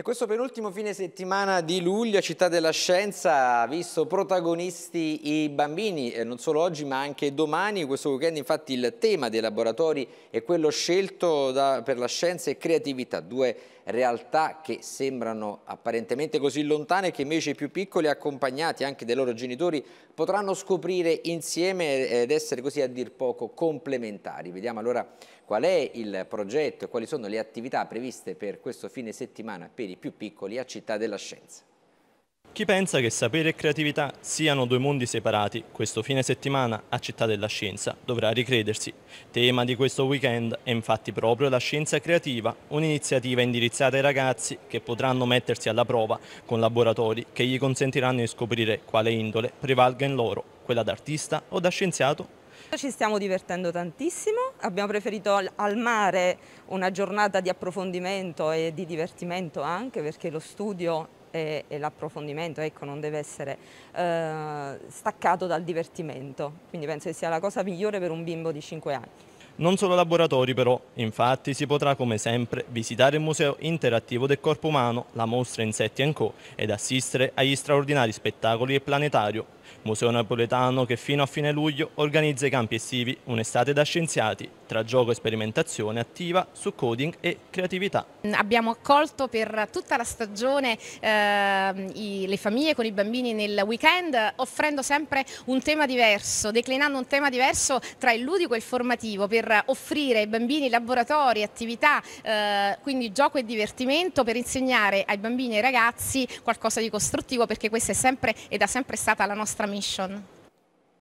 E questo penultimo fine settimana di luglio Città della Scienza ha visto protagonisti i bambini, eh, non solo oggi ma anche domani. Questo weekend infatti il tema dei laboratori è quello scelto da, per la scienza e creatività, due realtà che sembrano apparentemente così lontane che invece i più piccoli accompagnati anche dai loro genitori potranno scoprire insieme ed essere così a dir poco complementari. Vediamo allora qual è il progetto e quali sono le attività previste per questo fine settimana per i più piccoli a Città della Scienza. Chi pensa che sapere e creatività siano due mondi separati, questo fine settimana a Città della Scienza dovrà ricredersi. Tema di questo weekend è infatti proprio la scienza creativa, un'iniziativa indirizzata ai ragazzi che potranno mettersi alla prova con laboratori che gli consentiranno di scoprire quale indole prevalga in loro, quella d'artista o da scienziato ci stiamo divertendo tantissimo, abbiamo preferito al mare una giornata di approfondimento e di divertimento anche perché lo studio e, e l'approfondimento ecco, non deve essere eh, staccato dal divertimento, quindi penso che sia la cosa migliore per un bimbo di 5 anni. Non solo laboratori però, infatti si potrà come sempre visitare il Museo Interattivo del Corpo Umano, la mostra Insetti Co ed assistere agli straordinari spettacoli del planetario museo napoletano che fino a fine luglio organizza i campi estivi, un'estate da scienziati, tra gioco e sperimentazione attiva su coding e creatività. Abbiamo accolto per tutta la stagione eh, i, le famiglie con i bambini nel weekend, offrendo sempre un tema diverso, declinando un tema diverso tra il ludico e il formativo, per offrire ai bambini laboratori, attività, eh, quindi gioco e divertimento, per insegnare ai bambini e ai ragazzi qualcosa di costruttivo, perché questa è sempre ed è sempre stata la nostra nostra mission.